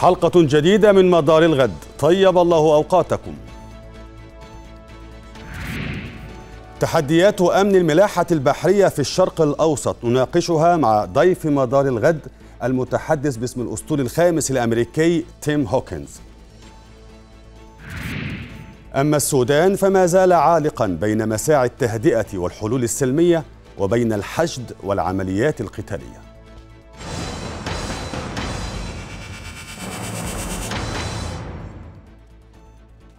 حلقة جديدة من مدار الغد طيب الله أوقاتكم تحديات أمن الملاحة البحرية في الشرق الأوسط نناقشها مع ضيف مدار الغد المتحدث باسم الأسطول الخامس الأمريكي تيم هوكنز أما السودان فما زال عالقا بين مساعي التهدئة والحلول السلمية وبين الحشد والعمليات القتاليه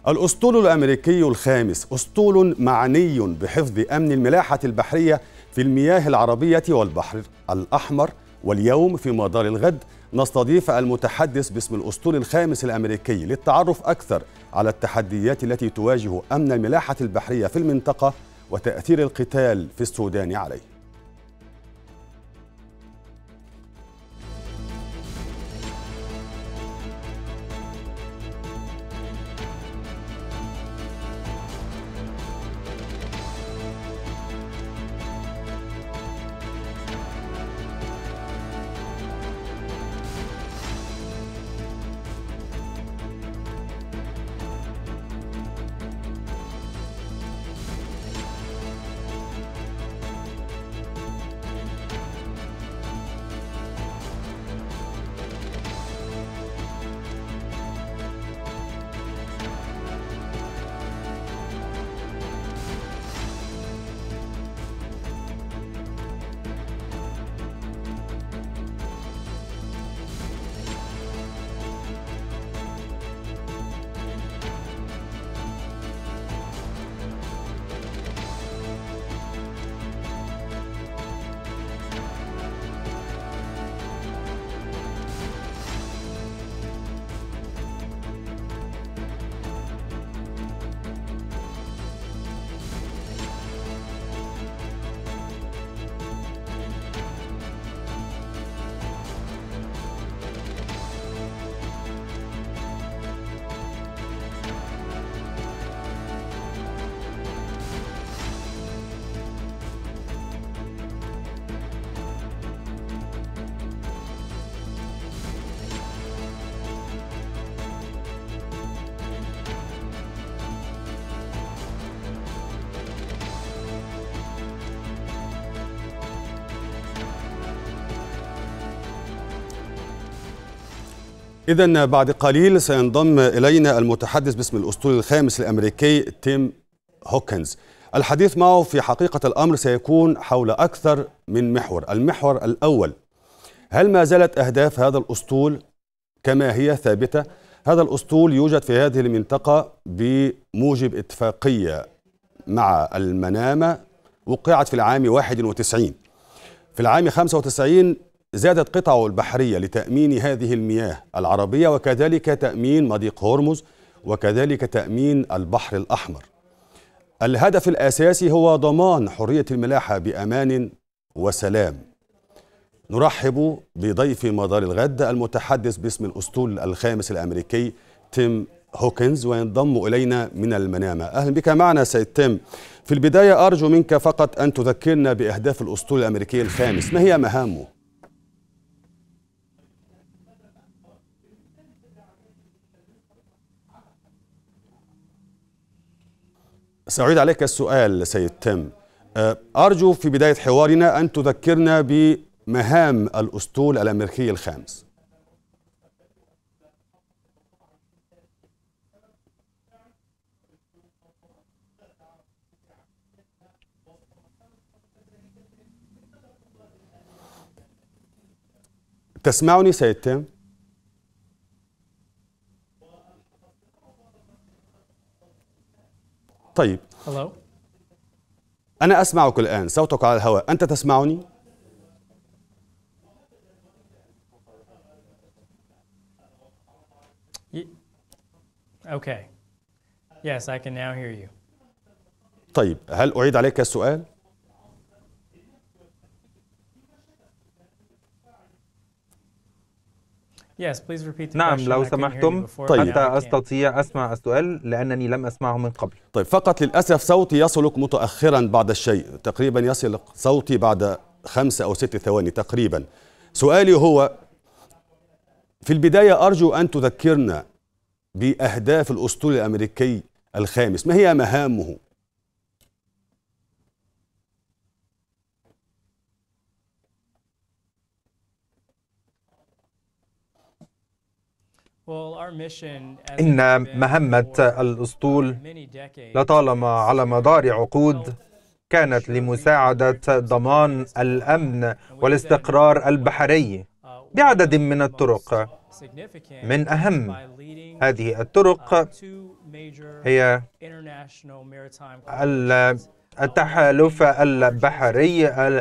الأسطول الأمريكي الخامس أسطول معني بحفظ أمن الملاحة البحرية في المياه العربية والبحر الأحمر واليوم في مدار الغد نستضيف المتحدث باسم الأسطول الخامس الأمريكي للتعرف أكثر على التحديات التي تواجه أمن الملاحة البحرية في المنطقة وتأثير القتال في السودان عليه إذا بعد قليل سينضم إلينا المتحدث باسم الأسطول الخامس الأمريكي تيم هوكنز الحديث معه في حقيقة الأمر سيكون حول أكثر من محور المحور الأول هل ما زالت أهداف هذا الأسطول كما هي ثابتة؟ هذا الأسطول يوجد في هذه المنطقة بموجب اتفاقية مع المنامة وقعت في العام 91 في العام 95 زادت قطعه البحرية لتأمين هذه المياه العربية وكذلك تأمين مضيق هرمز وكذلك تأمين البحر الأحمر الهدف الأساسي هو ضمان حرية الملاحة بأمان وسلام نرحب بضيف مدار الغد المتحدث باسم الأسطول الخامس الأمريكي تيم هوكنز وينضم إلينا من المنامة أهلا بك معنا سيد تيم في البداية أرجو منك فقط أن تذكرنا بأهداف الأسطول الأمريكي الخامس ما هي مهامه؟ سأعيد عليك السؤال سيد تم أه، أرجو في بداية حوارنا أن تذكرنا بمهام الأسطول الأمريكي الخامس تسمعني سيد تم؟ طيب Hello. أنا أسمعك الآن صوتك على الهواء أنت تسمعني؟ Okay. Yes, I can now hear you. طيب هل أعيد عليك السؤال؟ نعم لو سمحتم طيب. حتى يعني. أستطيع أسمع السؤال لأنني لم أسمعه من قبل طيب فقط للأسف صوتي يصلك متأخرا بعد الشيء تقريبا يصل صوتي بعد خمسة أو ست ثواني تقريبا سؤالي هو في البداية أرجو أن تذكرنا بأهداف الأسطول الأمريكي الخامس ما هي مهامه إن مهمة الأسطول لطالما على مدار عقود كانت لمساعدة ضمان الأمن والاستقرار uh, البحري بعدد من الطرق من أهم هذه الطرق uh, هي التحالف البحري آه،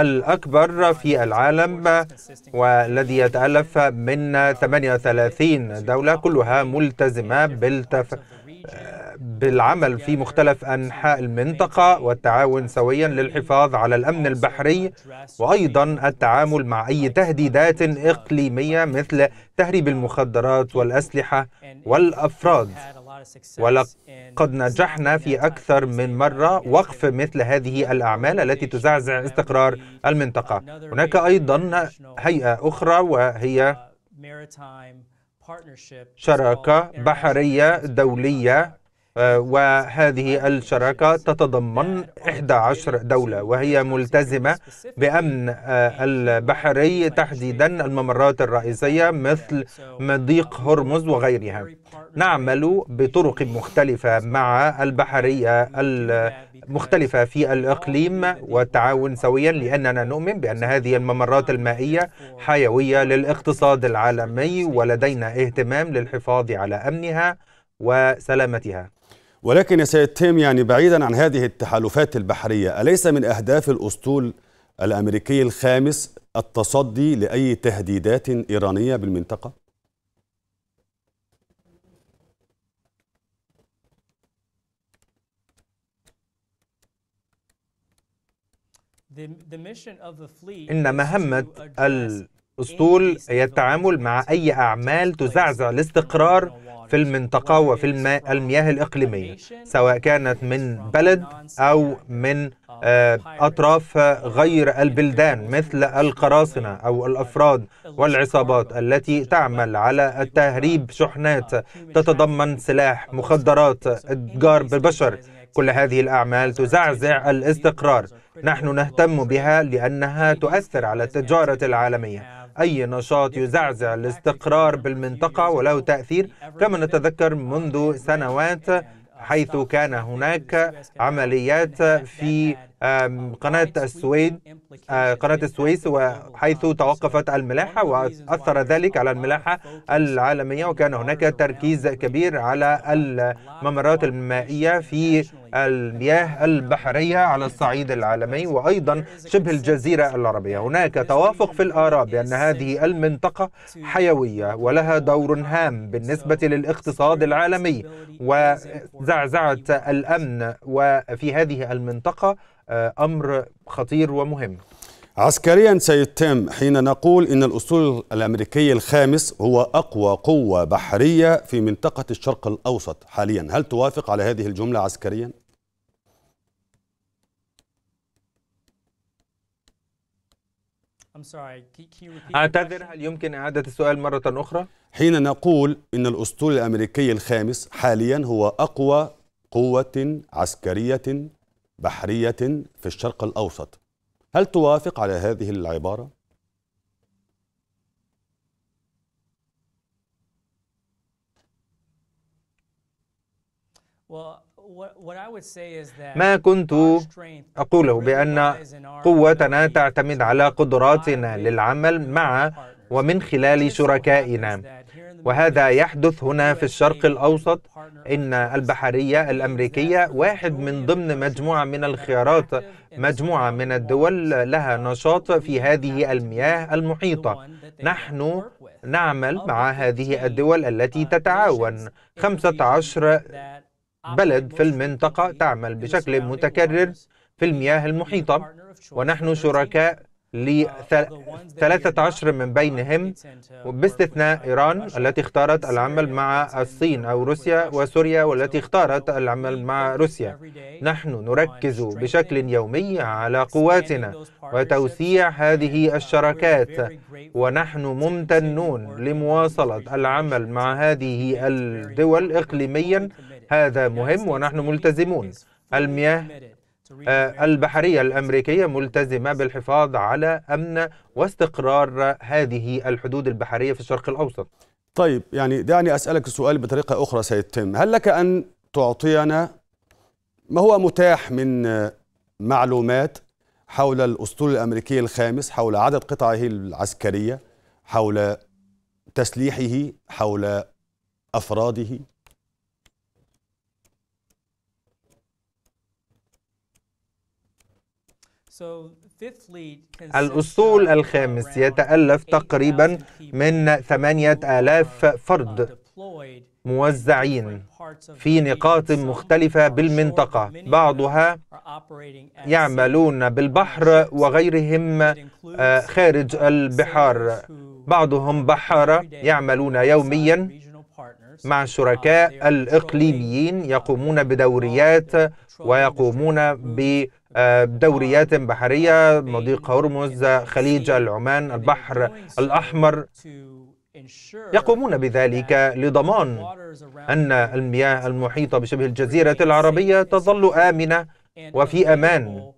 الأكبر في العالم والذي يتألف من 38 دولة كلها ملتزمة بالتف... آه، بالعمل في مختلف أنحاء المنطقة والتعاون سويا للحفاظ على الأمن البحري وأيضا التعامل مع أي تهديدات إقليمية مثل تهريب المخدرات والأسلحة والأفراد ولقد نجحنا في أكثر من مرة وقف مثل هذه الأعمال التي تزعزع استقرار المنطقة هناك أيضا هيئة أخرى وهي شراكة بحرية دولية وهذه الشراكة تتضمن 11 دولة وهي ملتزمة بأمن آه، البحري تحديدا الممرات الرئيسية مثل مضيق هرمز وغيرها نعمل بطرق مختلفة مع البحرية المختلفة في الإقليم والتعاون سويا لأننا نؤمن بأن هذه الممرات المائية حيوية للاقتصاد العالمي ولدينا اهتمام للحفاظ على أمنها وسلامتها ولكن يا سيد تيم يعني بعيدا عن هذه التحالفات البحرية أليس من أهداف الأسطول الأمريكي الخامس التصدي لأي تهديدات إيرانية بالمنطقة؟ إن مهمة الأسطول هي التعامل مع أي أعمال تزعزع الاستقرار في المنطقة وفي الماء المياه الإقليمية سواء كانت من بلد أو من آه، أطراف غير البلدان مثل القراصنة أو الأفراد والعصابات التي تعمل على التهريب شحنات تتضمن سلاح مخدرات إتجار بالبشر كل هذه الأعمال تزعزع الاستقرار نحن نهتم بها لأنها تؤثر على التجارة العالمية أي نشاط يزعزع الاستقرار بالمنطقة وله تأثير كما نتذكر منذ سنوات uh, حيث كان هناك عمليات في قناة السويد آه، قناة السويس وحيث توقفت الملاحة وأثر ذلك على الملاحة العالمية وكان هناك تركيز كبير على الممرات المائية في المياه البحرية على الصعيد العالمي وأيضا شبه الجزيرة العربية هناك توافق في الآراء بأن هذه المنطقة حيوية ولها دور هام بالنسبة للاقتصاد العالمي وزعزعة الأمن وفي هذه المنطقة آه، امر خطير ومهم عسكريا سيتم حين نقول ان الاسطول الامريكي الخامس هو اقوى قوه بحريه في منطقه الشرق الاوسط حاليا هل توافق على هذه الجمله عسكريا أعتذر هل يمكن إعادة السؤال مرة أخرى؟ حين نقول إن الأسطول الأمريكي الخامس حاليا هو أقوى قوة عسكرية بحرية في الشرق الأوسط هل توافق على هذه العبارة؟ ما كنت أقوله بأن قوتنا تعتمد على قدراتنا للعمل مع ومن خلال شركائنا وهذا يحدث هنا في الشرق الأوسط إن البحرية الأمريكية واحد من ضمن مجموعة من الخيارات مجموعة من الدول لها نشاط في هذه المياه المحيطة نحن نعمل مع هذه الدول التي تتعاون 15 بلد في المنطقة تعمل بشكل متكرر في المياه المحيطة ونحن شركاء ل 13 من بينهم باستثناء إيران التي اختارت العمل مع الصين أو روسيا وسوريا والتي اختارت العمل مع روسيا نحن نركز بشكل يومي على قواتنا وتوسيع هذه الشراكات ونحن ممتنون لمواصلة العمل مع هذه الدول إقليميا هذا مهم ونحن ملتزمون المياه آه، البحرية الأمريكية ملتزمة بالحفاظ على أمن واستقرار هذه الحدود البحرية في الشرق الأوسط طيب يعني دعني أسألك السؤال بطريقة أخرى سيد تيم هل لك أن تعطينا ما هو متاح من معلومات حول الأسطول الأمريكي الخامس حول عدد قطعه العسكرية حول تسليحه حول أفراده الأسطول الخامس يتألف تقريبا من ثمانية آلاف uh, فرد موزعين في نقاط مختلفة بالمنطقة بعضها يعملون بالبحر uh, وغيرهم uh, خارج البحار بعضهم بحارة يعملون يوميا مع الشركاء الإقليميين يقومون بدوريات ويقومون ب آه، دوريات بحرية مضيق هرمز خليج العمان البحر الأحمر يقومون بذلك لضمان أن المياه المحيطة بشبه الجزيرة العربية تظل آمنة وفي أمان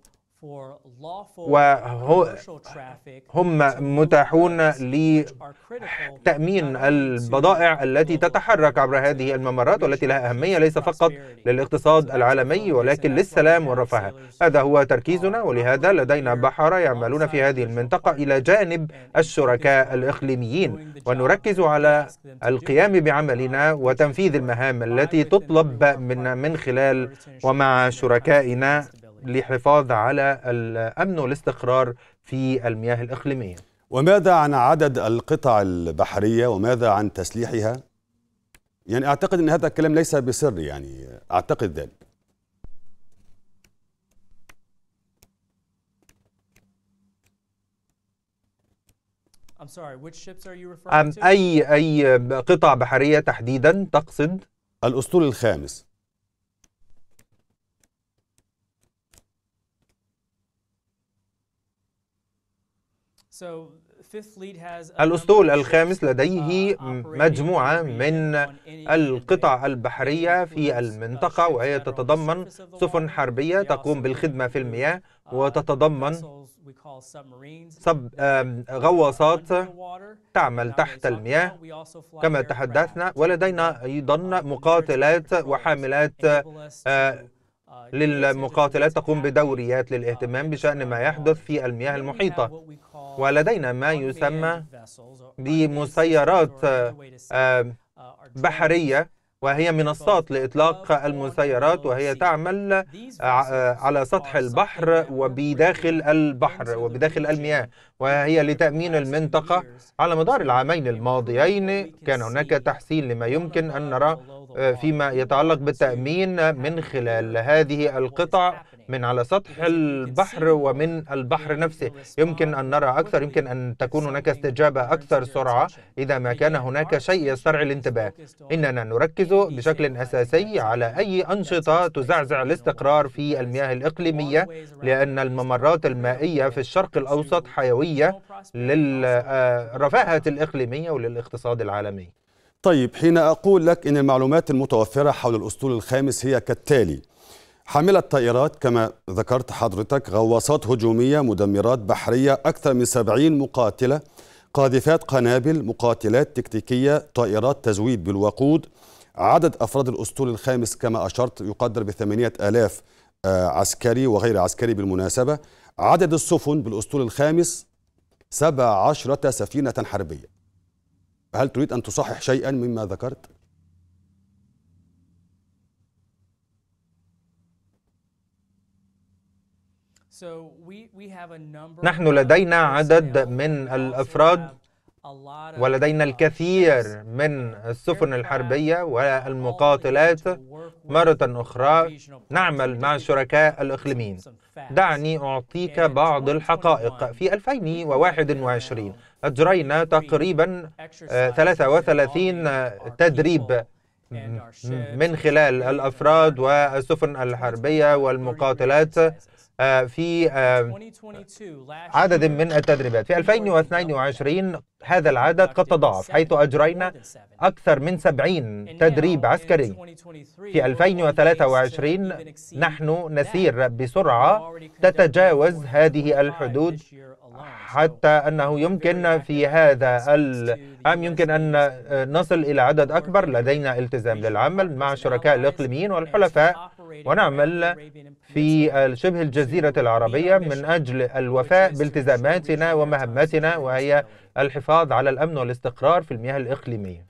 وهم متاحون لتأمين البضائع التي تتحرك عبر هذه الممرات والتي لها أهمية ليس فقط للاقتصاد العالمي ولكن للسلام والرفاه هذا هو تركيزنا ولهذا لدينا بحارة يعملون في هذه المنطقة إلى جانب الشركاء الإقليميين ونركز على القيام بعملنا وتنفيذ المهام التي تطلب منا من خلال ومع شركائنا للحفاظ على الأمن والاستقرار في المياه الإقليمية وماذا عن عدد القطع البحرية وماذا عن تسليحها؟ يعني أعتقد أن هذا الكلام ليس بسر يعني أعتقد ذلك أم أي أي قطع بحرية تحديدا تقصد؟ الأسطول الخامس الأسطول الخامس لديه uh, مجموعة من القطع البحرية في uh, المنطقة وهي تتضمن سفن حربية تقوم بالخدمة في المياه uh, وتتضمن غواصات تعمل تحت المياه كما تحدثنا ولدينا أيضا مقاتلات وحاملات آه، للمقاتلات تقوم بدوريات للاهتمام بشأن ما يحدث في المياه المحيطة ولدينا ما يسمى بمسيرات آه، uh, بحرية وهي منصات لإطلاق المسيرات وهي تعمل آه، آه، على سطح البحر وبداخل البحر وبداخل المياه وهي لتأمين المنطقة على مدار العامين الماضيين كان هناك تحسين لما يمكن أن نرى فيما يتعلق بالتأمين من خلال هذه القطع من على سطح البحر ومن البحر نفسه يمكن أن نرى أكثر يمكن أن تكون هناك استجابة أكثر سرعة إذا ما كان هناك شيء يسترعي الانتباه إننا نركز بشكل أساسي على أي أنشطة تزعزع الاستقرار في المياه الإقليمية لأن الممرات المائية في الشرق الأوسط حيوية للرفاهة آه، الإقليمية وللاقتصاد العالمي طيب حين أقول لك أن المعلومات المتوفرة حول الأسطول الخامس هي كالتالي حاملة طائرات كما ذكرت حضرتك غواصات هجومية مدمرات بحرية أكثر من سبعين مقاتلة قاذفات قنابل مقاتلات تكتيكية طائرات تزويد بالوقود عدد أفراد الأسطول الخامس كما أشرت يقدر بثمانية آلاف آه، عسكري وغير عسكري بالمناسبة عدد السفن بالأسطول الخامس سبع عشرة سفينة حربية هل تريد أن تصحح شيئا مما ذكرت؟ نحن uh, لدينا عدد من الافراد ولدينا uh, الكثير من السفن الحربيه والمقاتلات مره اخرى نعمل مع الشركاء الاقليميين دعني اعطيك بعض الحقائق في 2021 اجرينا تقريبا 33 آه، تدريب من خلال الافراد والسفن الحربيه والمقاتلات آه، في آه، عدد من التدريبات في 2022 هذا العدد قد تضاعف حيث أجرينا أكثر من 70 تدريب عسكري في 2023 نحن نسير بسرعة تتجاوز هذه الحدود حتى أنه يمكن في هذا العام يمكن أن نصل إلى عدد أكبر لدينا التزام للعمل مع الشركاء الإقليميين والحلفاء ونعمل في شبه الجزيرة العربية من أجل الوفاء بالتزاماتنا ومهمتنا وهي الحفاظ على الأمن والاستقرار في المياه الإقليمية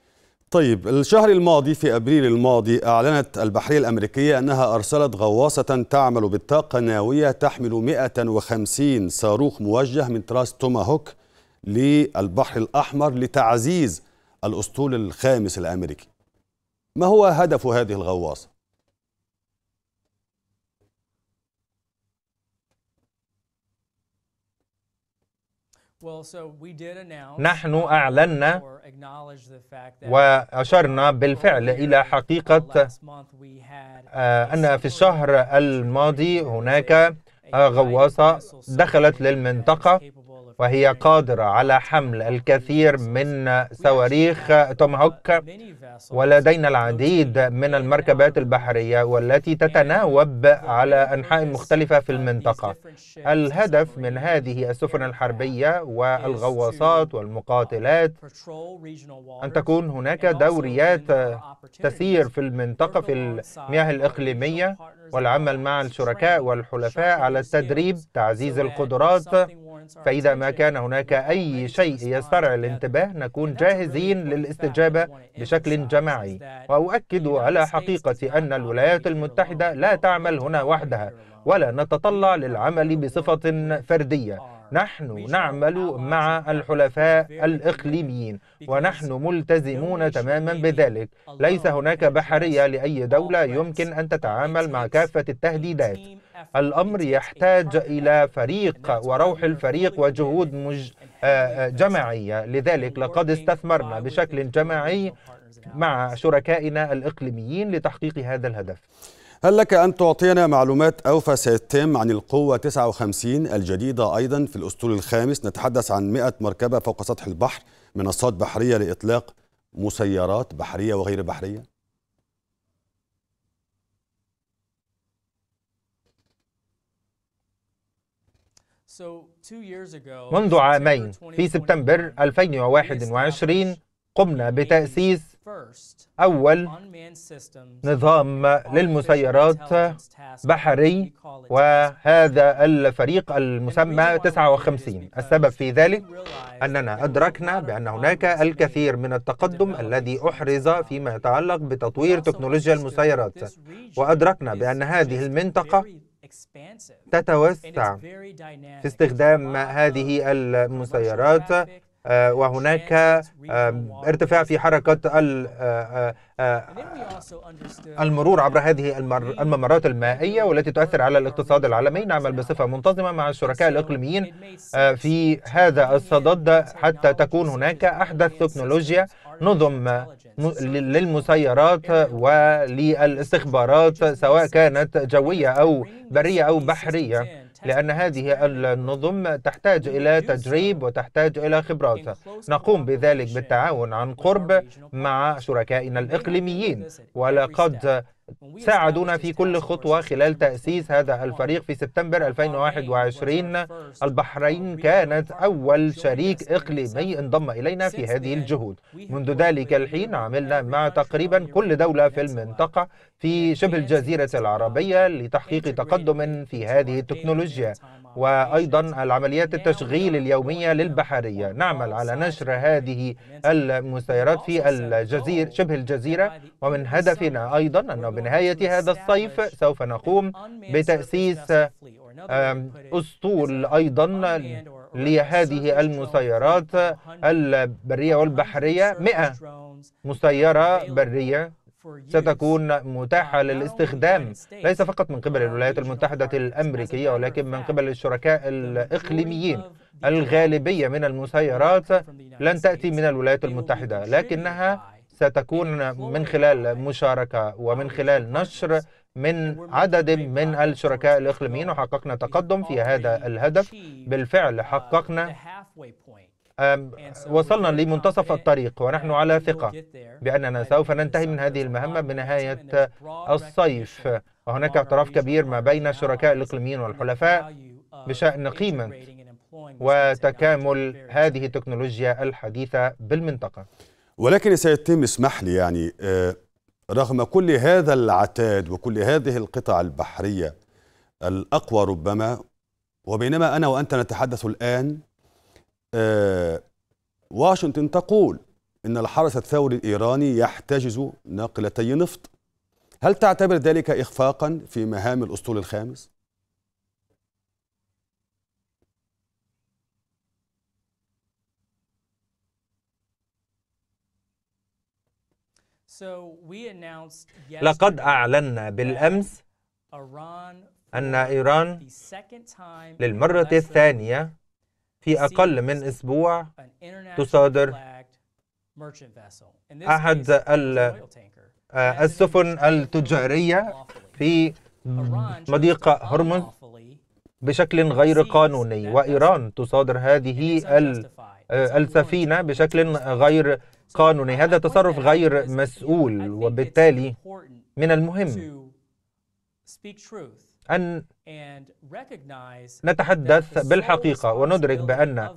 طيب الشهر الماضي في أبريل الماضي أعلنت البحرية الأمريكية أنها أرسلت غواصة تعمل بالطاقة النووية تحمل 150 صاروخ موجه من طراز توماهوك للبحر الأحمر لتعزيز الأسطول الخامس الأمريكي ما هو هدف هذه الغواصة؟ نحن uh, أعلنا وأشرنا بالفعل إلى uh, حقيقة uh, أن في الشهر الماضي هناك غواصة دخلت للمنطقة وهي قادرة على حمل الكثير من صواريخ تومهوك ولدينا العديد من المركبات البحرية والتي تتناوب على أنحاء مختلفة في uh, المنطقة الهدف من هذه السفن الحربية والغواصات والمقاتلات أن تكون هناك دوريات تسير في المنطقة في المياه الإقليمية والعمل مع الشركاء والحلفاء على التدريب تعزيز القدرات فإذا ما كان هناك أي شيء يسترعي الانتباه نكون جاهزين للاستجابة بشكل جماعي وأؤكد على حقيقة أن الولايات المتحدة لا تعمل هنا وحدها ولا نتطلع للعمل بصفة فردية نحن نعمل مع الحلفاء الإقليميين ونحن ملتزمون تماما بذلك ليس هناك بحرية لأي دولة يمكن أن تتعامل مع كافة التهديدات الأمر يحتاج إلى فريق وروح الفريق وجهود مج... آه، آه، جماعية لذلك لقد استثمرنا بشكل جماعي مع شركائنا الإقليميين لتحقيق هذا الهدف هل لك أن تعطينا معلومات أوفى سيتم عن القوة 59 الجديدة أيضا في الأسطول الخامس نتحدث عن 100 مركبة فوق سطح البحر منصات بحرية لإطلاق مسيرات بحرية وغير بحرية منذ عامين في سبتمبر 2021 قمنا بتأسيس أول نظام للمسيرات بحري وهذا الفريق المسمى 59 السبب في ذلك أننا أدركنا بأن هناك الكثير من التقدم الذي أحرز فيما يتعلق بتطوير تكنولوجيا المسيرات وأدركنا بأن هذه المنطقة تتوسع في استخدام هذه المسيرات آه، وهناك ارتفاع في حركة آه، آه، المرور عبر هذه الممرات المائية والتي تؤثر على الاقتصاد العالمي نعمل بصفة منتظمة مع الشركاء الإقليميين في هذا الصدد حتى تكون هناك أحدث تكنولوجيا نظم للمسيرات وللاستخبارات سواء كانت جوية أو برية أو بحرية لأن هذه النظم تحتاج إلى تدريب وتحتاج إلى خبرات نقوم بذلك بالتعاون عن قرب مع شركائنا الإقليميين ولقد ساعدونا في كل خطوة خلال تأسيس هذا الفريق في سبتمبر 2021 البحرين كانت أول شريك إقليمي انضم إلينا في هذه الجهود منذ ذلك الحين عملنا مع تقريبا كل دولة في المنطقة في شبه الجزيرة العربية لتحقيق تقدم في هذه التكنولوجيا وأيضا العمليات التشغيل اليومية للبحرية نعمل على نشر هذه المسيرات في الجزير شبه الجزيرة ومن هدفنا أيضا أن وبنهاية هذا الصيف سوف نقوم بتأسيس أسطول أيضا لهذه المسيرات البرية والبحرية 100 مسيرة برية ستكون متاحة للاستخدام ليس فقط من قبل الولايات المتحدة الأمريكية ولكن من قبل الشركاء الإقليميين الغالبية من المسيرات لن تأتي من الولايات المتحدة لكنها ستكون من خلال مشاركة ومن خلال نشر من عدد من الشركاء الإقليميين وحققنا تقدم في هذا الهدف بالفعل حققنا وصلنا لمنتصف الطريق ونحن على ثقة بأننا سوف ننتهي من هذه المهمة بنهاية الصيف وهناك اعتراف كبير ما بين الشركاء الإقليميين والحلفاء بشأن قيمة وتكامل هذه التكنولوجيا الحديثة بالمنطقة ولكن يا سيد تيم اسمح لي يعني آه، رغم كل هذا العتاد وكل هذه القطع البحرية الأقوى ربما وبينما أنا وأنت نتحدث الآن آه، واشنطن تقول إن الحرس الثوري الإيراني يحتجز ناقلتي نفط هل تعتبر ذلك إخفاقا في مهام الأسطول الخامس؟ لقد أعلنا بالأمس أن إيران للمرة الثانية في أقل من أسبوع تصادر أحد آه، السفن التجارية في مضيق هرمز بشكل غير قانوني وإيران تصادر هذه آه، السفينة بشكل غير قانوني هذا تصرف غير مسؤول وبالتالي من المهم أن نتحدث بالحقيقة وندرك بأن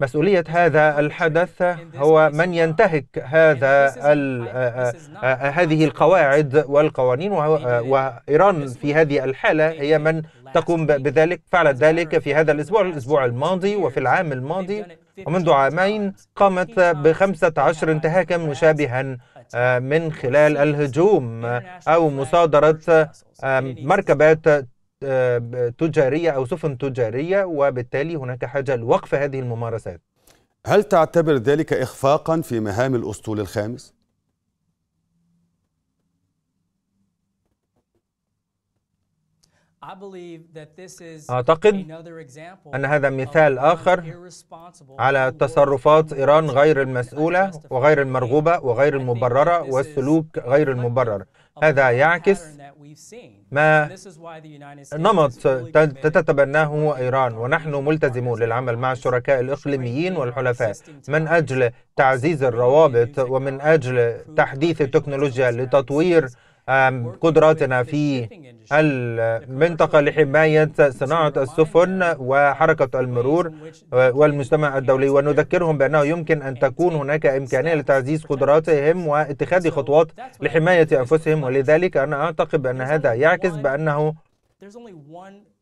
مسؤولية هذا الحدث هو من ينتهك هذا آه، آه، آه، هذه القواعد والقوانين وإيران في هذه الحالة هي من تقوم بذلك فعلت ذلك في هذا الأسبوع الأسبوع الماضي وفي العام الماضي ومنذ عامين قامت بخمسة عشر انتهاكا مشابها آه، من خلال الهجوم آه، أو مصادرة آه، مركبات تجارية أو سفن تجارية وبالتالي هناك حاجة لوقف هذه الممارسات هل تعتبر ذلك إخفاقا في مهام الأسطول الخامس؟ أعتقد أن هذا مثال آخر على تصرفات إيران غير المسؤولة وغير المرغوبة وغير المبررة والسلوك غير المبرر هذا يعكس ما نمط تتبناه إيران ونحن ملتزمون للعمل مع الشركاء الإقليميين والحلفاء من أجل تعزيز الروابط ومن أجل تحديث التكنولوجيا لتطوير قدراتنا في المنطقة لحماية صناعة السفن وحركة المرور والمجتمع الدولي ونذكرهم بأنه يمكن أن تكون هناك إمكانية لتعزيز قدراتهم واتخاذ خطوات لحماية أنفسهم ولذلك أنا أعتقد بأن هذا يعكس بأنه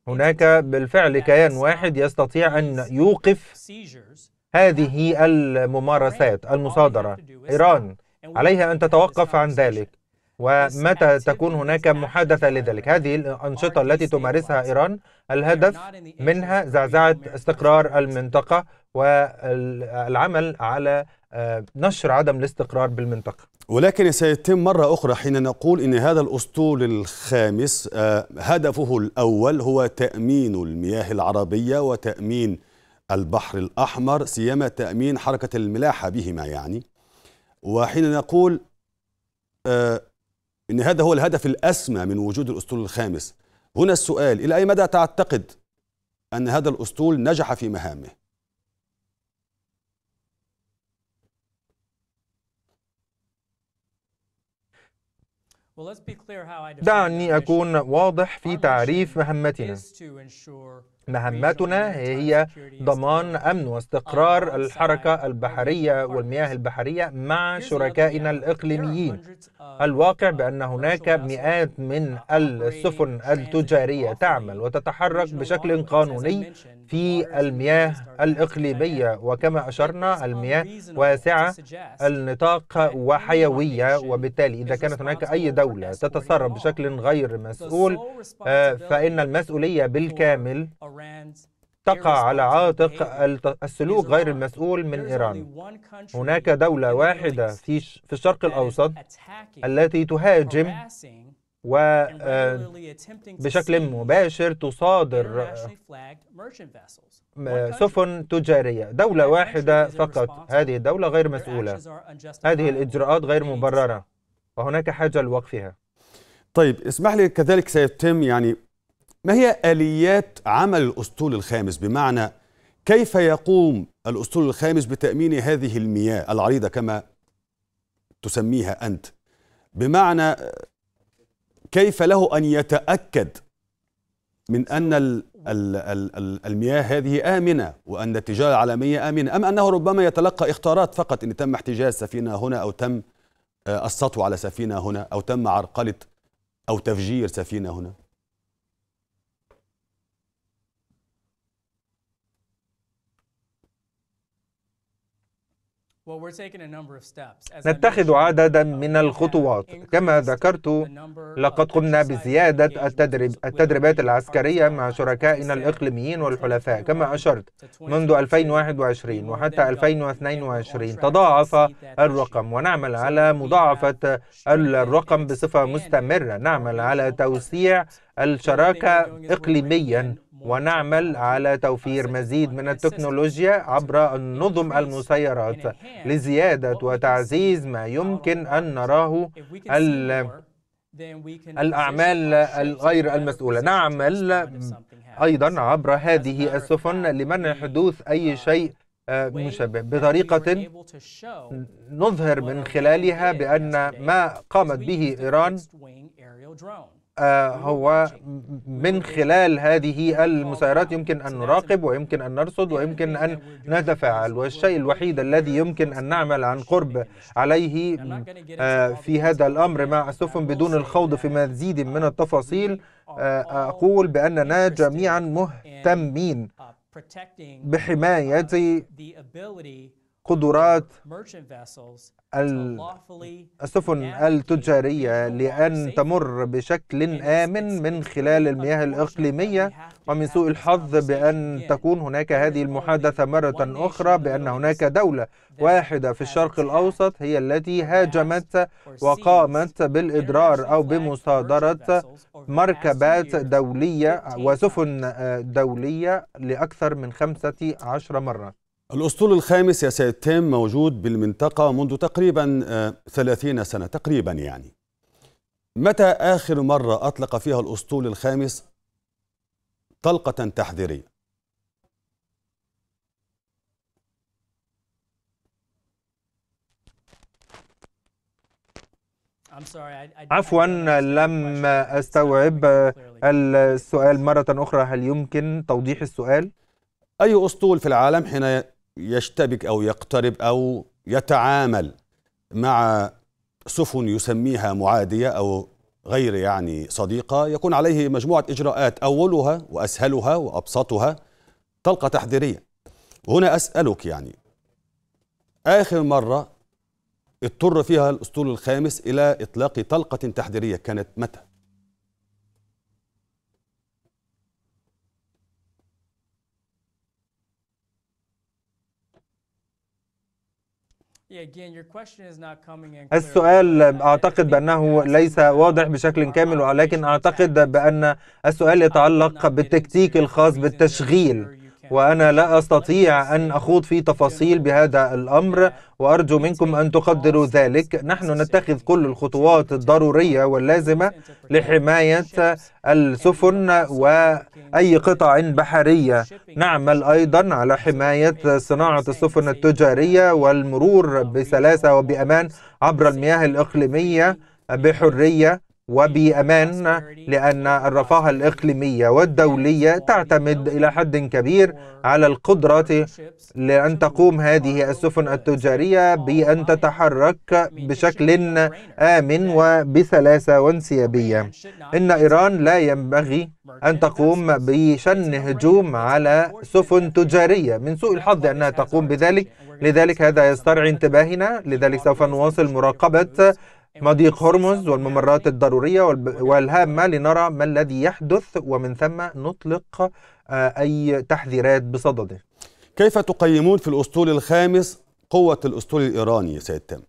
هناك بالفعل كيان واحد يستطيع أن يوقف هذه الممارسات المصادرة إيران عليها أن تتوقف عن ذلك ومتى تكون هناك محادثة لذلك هذه الأنشطة التي تمارسها إيران الهدف منها زعزعة استقرار المنطقة والعمل على آه، نشر عدم الاستقرار بالمنطقة ولكن سيتم مرة أخرى حين نقول إن هذا الأسطول الخامس آه، هدفه الأول هو تأمين المياه العربية وتأمين البحر الأحمر سيما تأمين حركة الملاحة بهما يعني وحين نقول آه، ان هذا هو الهدف الاسمى من وجود الاسطول الخامس هنا السؤال الى اي مدى تعتقد ان هذا الاسطول نجح في مهامه دعني اكون واضح في تعريف مهمتنا مهمتنا هي ضمان امن واستقرار الحركه البحريه والمياه البحريه مع شركائنا الاقليميين الواقع بان هناك مئات من السفن التجاريه تعمل وتتحرك بشكل قانوني في المياه الاقليميه وكما اشرنا المياه واسعه النطاق وحيويه وبالتالي اذا كانت هناك اي دوله تتصرف بشكل غير مسؤول آه، فان المسؤوليه بالكامل تقع على عاتق السلوك غير المسؤول من إيران هناك دولة واحدة في الشرق الأوسط التي تهاجم وبشكل آه، مباشر تصادر آه، سفن تجارية دولة واحدة فقط هذه الدولة غير مسؤولة هذه الإجراءات غير مبررة وهناك حاجة لوقفها طيب اسمح لي كذلك سيتم يعني ما هي اليات عمل الاسطول الخامس بمعنى كيف يقوم الاسطول الخامس بتامين هذه المياه العريضه كما تسميها انت بمعنى كيف له ان يتاكد من ان المياه هذه امنه وان التجاره العالميه امنه ام انه ربما يتلقى اختارات فقط ان تم احتجاز سفينه هنا او تم آه، السطو على سفينه هنا او تم عرقله او تفجير سفينه هنا نتخذ عددا uh, من الخطوات كما ذكرت لقد قمنا بزيادة التدريب التدريبات العسكرية مع شركائنا الإقليميين والحلفاء كما أشرت منذ 2021 وحتى 2022 تضاعف الرقم ونعمل على مضاعفة الرقم بصفة مستمرة نعمل على توسيع الشراكة إقليميا ونعمل على توفير مزيد من التكنولوجيا عبر النظم المسيرات لزيادة وتعزيز ما يمكن أن نراه الأعمال الغير المسؤولة نعمل أيضا عبر هذه السفن لمنع حدوث أي شيء مشابه بطريقة نظهر من خلالها بأن ما قامت به إيران آه، هو من خلال هذه المسيرات يمكن أن نراقب ويمكن أن نرصد ويمكن أن نتفاعل والشيء الوحيد الذي يمكن أن نعمل عن قرب عليه آه، في هذا الأمر مع السفن بدون الخوض في مزيد من التفاصيل آه، أقول بأننا جميعا مهتمين بحماية uh, قدرات السفن التجارية لأن تمر بشكل آمن من خلال المياه الإقليمية ومن سوء الحظ بأن تكون هناك هذه المحادثة مرة أخرى بأن هناك دولة واحدة في الشرق الأوسط هي التي هاجمت وقامت بالإضرار أو بمصادرة مركبات دولية وسفن آه، دولية لأكثر من 15 مرة الأسطول الخامس يا سيد تيم موجود بالمنطقة منذ تقريبا 30 آه، سنة تقريبا يعني متى آخر مرة أطلق فيها الأسطول الخامس طلقة تحذيرية عفوا لم استوعب السؤال مرة أخرى هل يمكن توضيح السؤال؟ أي أسطول في العالم حين يشتبك أو يقترب أو يتعامل مع سفن يسميها معادية أو غير يعني صديقة يكون عليه مجموعة إجراءات أولها وأسهلها وأبسطها طلقة تحذيرية هنا أسألك يعني آخر مرة اضطر فيها الأسطول الخامس إلى إطلاق طلقة تحذيرية كانت متى؟ السؤال uh, أعتقد بأنه ليس واضح بشكل كامل ولكن أعتقد بأن السؤال يتعلق uh, بالتكتيك الخاص بالتشغيل وأنا لا أستطيع أن أخوض في تفاصيل بهذا الأمر وأرجو منكم أن تقدروا ذلك نحن نتخذ كل الخطوات الضرورية واللازمة لحماية السفن وأي قطع بحرية نعمل أيضا على حماية صناعة السفن التجارية والمرور بسلاسة وبأمان عبر المياه الإقليمية بحرية وبأمان لأن الرفاهة الإقليمية والدولية تعتمد إلى حد كبير على القدرة لأن تقوم هذه السفن التجارية بأن تتحرك بشكل آمن وبسلاسة وانسيابية إن إيران لا ينبغي أن تقوم بشن هجوم على سفن تجارية من سوء الحظ أنها تقوم بذلك لذلك هذا يسترعي انتباهنا لذلك سوف نواصل مراقبة مضيق هرمز والممرات الضرورية والهامة لنرى ما الذي يحدث ومن ثم نطلق آه، أي تحذيرات بصدده كيف تقيمون في الأسطول الخامس قوة الأسطول الإيراني سيد تام؟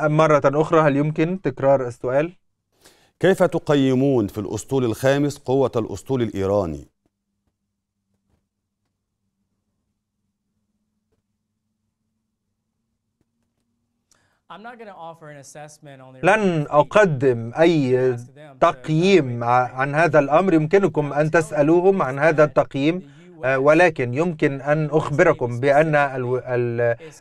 مرة أخرى هل يمكن تكرار السؤال؟ كيف تقيمون في الأسطول الخامس قوة الأسطول الإيراني؟ لن أقدم أي تقييم عن هذا الأمر يمكنكم أن تسألوهم عن هذا التقييم آه، ولكن يمكن أن أخبركم بأن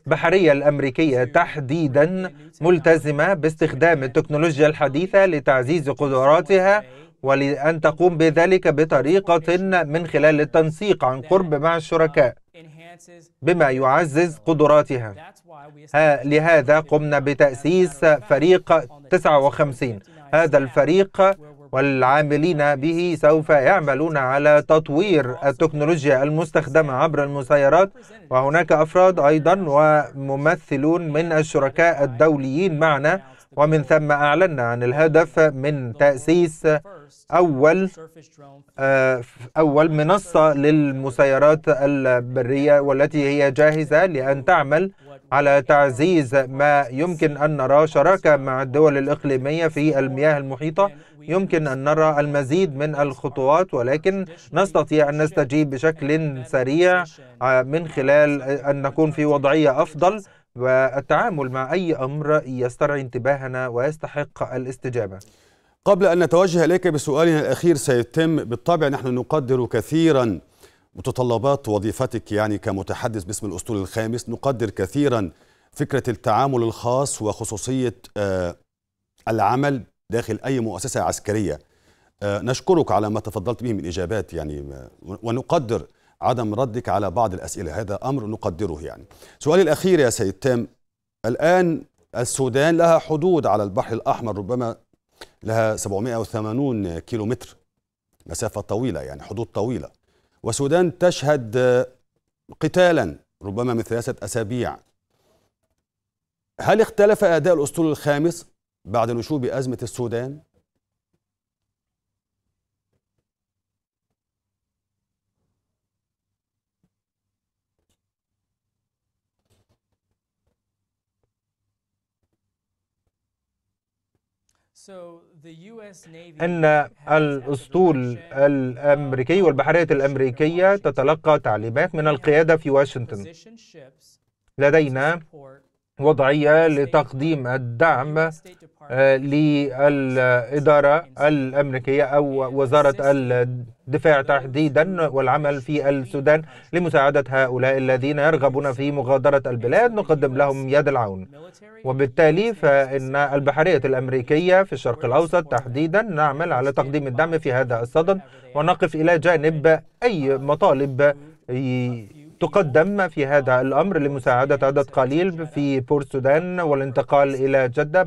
البحرية الأمريكية تحديدا ملتزمة باستخدام التكنولوجيا الحديثة لتعزيز قدراتها ولأن تقوم بذلك بطريقة من خلال التنسيق عن قرب مع الشركاء بما يعزز قدراتها لهذا قمنا بتأسيس فريق 59 هذا الفريق والعاملين به سوف يعملون على تطوير التكنولوجيا المستخدمة عبر المسيرات وهناك أفراد أيضا وممثلون من الشركاء الدوليين معنا ومن ثم أعلنا عن الهدف من تأسيس أول آه، أول منصة للمسيرات البرية والتي هي جاهزة لأن تعمل على تعزيز ما يمكن أن نرى شراكة مع الدول الإقليمية في المياه المحيطة يمكن أن نرى المزيد من الخطوات ولكن نستطيع أن نستجيب بشكل سريع آه، من خلال أن نكون في وضعية أفضل والتعامل مع أي أمر يسترعي انتباهنا ويستحق الاستجابة قبل أن نتوجه إليك بسؤالنا الأخير سيتم بالطبع نحن نقدر كثيرا متطلبات وظيفتك يعني كمتحدث باسم الأسطول الخامس نقدر كثيرا فكرة التعامل الخاص وخصوصية آه، العمل داخل أي مؤسسة عسكرية آه، نشكرك على ما تفضلت به من إجابات يعني آه، ونقدر عدم ردك على بعض الأسئلة هذا أمر نقدره يعني سؤالي الأخير يا سيد تام الآن السودان لها حدود على البحر الأحمر ربما لها 780 كيلومتر مسافة طويلة يعني حدود طويلة والسودان تشهد قتالا ربما من ثلاثة أسابيع هل اختلف أداء الأسطول الخامس بعد نشوب أزمة السودان أن الأسطول الأمريكي والبحرية الأمريكية تتلقى تعليمات من القيادة في واشنطن لدينا وضعية لتقديم الدعم آه، للإدارة الأمريكية أو وزارة الدفاع تحديدا والعمل في السودان لمساعدة هؤلاء الذين يرغبون في مغادرة البلاد نقدم لهم يد العون وبالتالي فإن البحرية الأمريكية في الشرق الأوسط تحديدا نعمل على تقديم الدعم في هذا الصدد ونقف إلى جانب أي مطالب تقدم في هذا الأمر لمساعدة عدد قليل في بور السودان والانتقال إلى جدة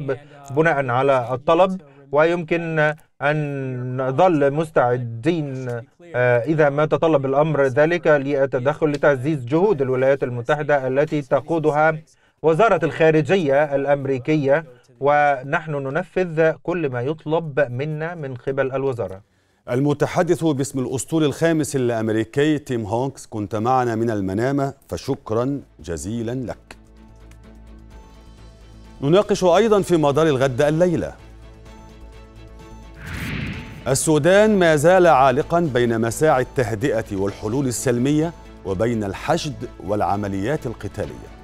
بناء على الطلب ويمكن أن نظل مستعدين آه، إذا ما تطلب الأمر ذلك للتدخل لتعزيز جهود الولايات المتحدة التي تقودها وزارة الخارجية الأمريكية ونحن ننفذ كل ما يطلب منا من قبل الوزارة المتحدث باسم الأسطول الخامس الأمريكي تيم هونكس كنت معنا من المنامة فشكرا جزيلا لك نناقش أيضا في مدار الغد الليلة السودان ما زال عالقا بين مساعي التهدئة والحلول السلمية وبين الحشد والعمليات القتاليه